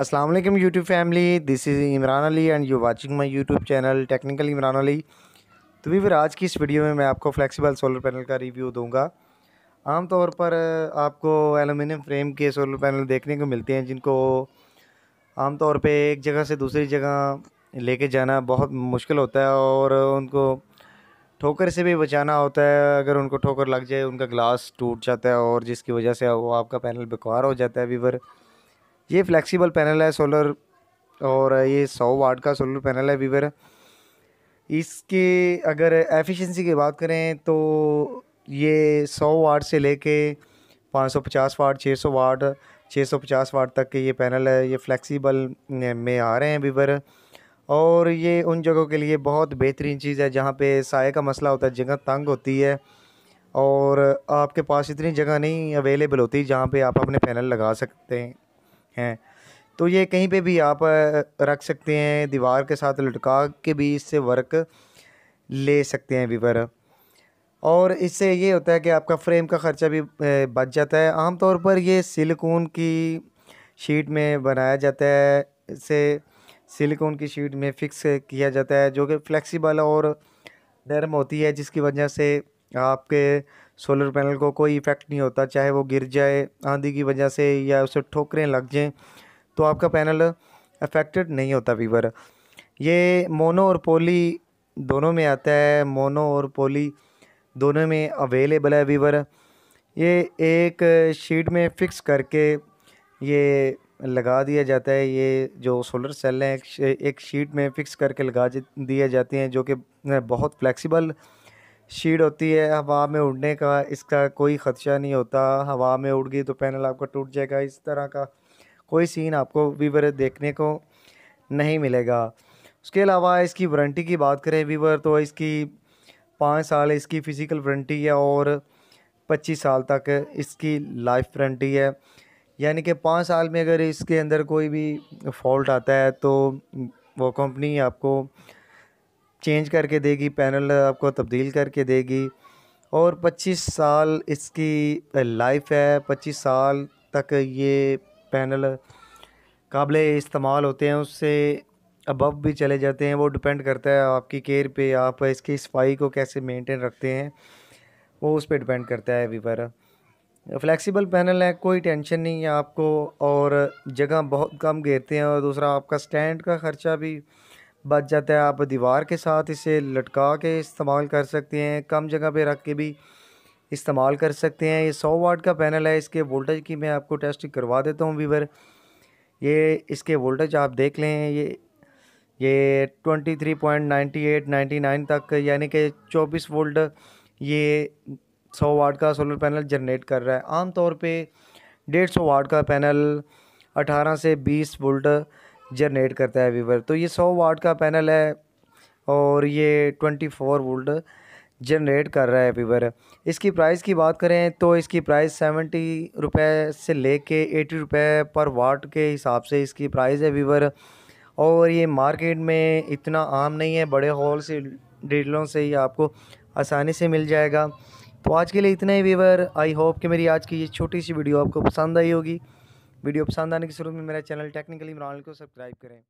अस्सलाम वालेकुम YouTube family this is Imran Ali and you watching my YouTube channel technical Imran Ali तो भी फिर आज की इस वीडियो में मैं आपको फ्लेक्सिबल सोलर पैनल का रिव्यू दूंगा आमतौर पर आपको एलुमिनियम फ्रेम के सोलर पैनल देखने को मिलते हैं जिनको आम तौर पे एक जगह से दूसरी जगह लेके जाना बहुत मुश्किल होता है और उनको ठोकर से भी बचाना होता है अगर उनको ठोकर लग जाए उनका ग्लास टूट जाता है और जिसकी वजह से वो आपका पैनल बेकार हो जाता है वीवर ये फ्लेक्सिबल पैनल है सोलर और ये सौ वाट का सोलर पैनल है वीवर इसके अगर एफिशिएंसी की बात करें तो ये सौ वाट से लेके 550 वाट 600 वाट 650 वाट तक के ये पैनल है ये फ्लेक्सिबल में आ रहे हैं वीवर और ये उन जगहों के लिए बहुत बेहतरीन चीज़ है जहाँ पे साय का मसला होता है जगह तंग होती है और आपके पास इतनी जगह नहीं अवेलेबल होती जहाँ पे आप अपने पैनल लगा सकते हैं हैं तो ये कहीं पे भी आप रख सकते हैं दीवार के साथ लटका के भी इससे वर्क ले सकते हैं वीवर और इससे ये होता है कि आपका फ्रेम का ख़र्चा भी बच जाता है आमतौर पर ये सिलिकॉन की शीट में बनाया जाता है इसे सिलिकॉन की शीट में फ़िक्स किया जाता है जो कि फ्लेक्सिबल और नरम होती है जिसकी वजह से आपके सोलर पैनल को कोई इफ़ेक्ट नहीं होता चाहे वो गिर जाए आंधी की वजह से या उसे ठोकरें लग जाएँ तो आपका पैनल अफेक्टेड नहीं होता वीवर ये मोनो और पोली दोनों में आता है मोनो और पोली दोनों में अवेलेबल है वीवर ये एक शीट में फ़िक्स करके ये लगा दिया जाता है ये जो सोलर सेल हैं एक शीट में फ़िक्स करके लगा दिए जाते हैं जो कि बहुत फ्लैक्सीबल शीट होती है हवा में उड़ने का इसका कोई ख़दशा नहीं होता हवा में उड़ गई तो पैनल आपका टूट जाएगा इस तरह का कोई सीन आपको वीवर देखने को नहीं मिलेगा उसके अलावा इसकी वारंटी की बात करें वीवर तो इसकी पाँच साल इसकी फ़िज़िकल वारंटी है और पच्चीस साल तक इसकी लाइफ वारंटी है यानी कि पाँच साल में अगर इसके अंदर कोई भी फॉल्ट आता है तो वो कंपनी आपको चेंज करके देगी पैनल आपको तब्दील करके देगी और 25 साल इसकी लाइफ है 25 साल तक ये पैनल काबिल इस्तेमाल होते हैं उससे अबव भी चले जाते हैं वो डिपेंड करता है आपकी केयर पे आप इसकी सफाई को कैसे मेंटेन रखते हैं वो उस पर डिपेंड करता है अभी पर फ्लेक्सिबल पैनल है कोई टेंशन नहीं है आपको और जगह बहुत कम घेरते हैं और दूसरा आपका स्टैंड का ख़र्चा भी बच जाता है आप दीवार के साथ इसे लटका के इस्तेमाल कर सकते हैं कम जगह पे रख के भी इस्तेमाल कर सकते हैं ये सौ वाट का पैनल है इसके वोल्टेज की मैं आपको टेस्ट करवा देता हूँ वीवर ये इसके वोल्टेज आप देख लें ये ये twenty three point ninety eight ninety nine तक यानी कि चौबीस वोल्ट ये सौ वाट का सोलर पैनल जनरेट कर रहा है आमतौर पर डेढ़ सौ वाट का पैनल अठारह से बीस वोल्ट जनरेट करता है वीवर तो ये सौ वाट का पैनल है और ये ट्वेंटी फोर वोल्ट जनरेट कर रहा है वीवर इसकी प्राइस की बात करें तो इसकी प्राइस सेवेंटी रुपये से ले कर एटी रुपये पर वाट के हिसाब से इसकी प्राइस है वीवर और ये मार्केट में इतना आम नहीं है बड़े हॉल से डीलरों से ही आपको आसानी से मिल जाएगा तो आज के लिए इतना ही वीवर आई होप कि मेरी आज की ये छोटी सी वीडियो आपको पसंद आई होगी वीडियो पसंद आने की शुरू में मेरा चैनल टेक्निकली इमरान को सब्सक्राइब करें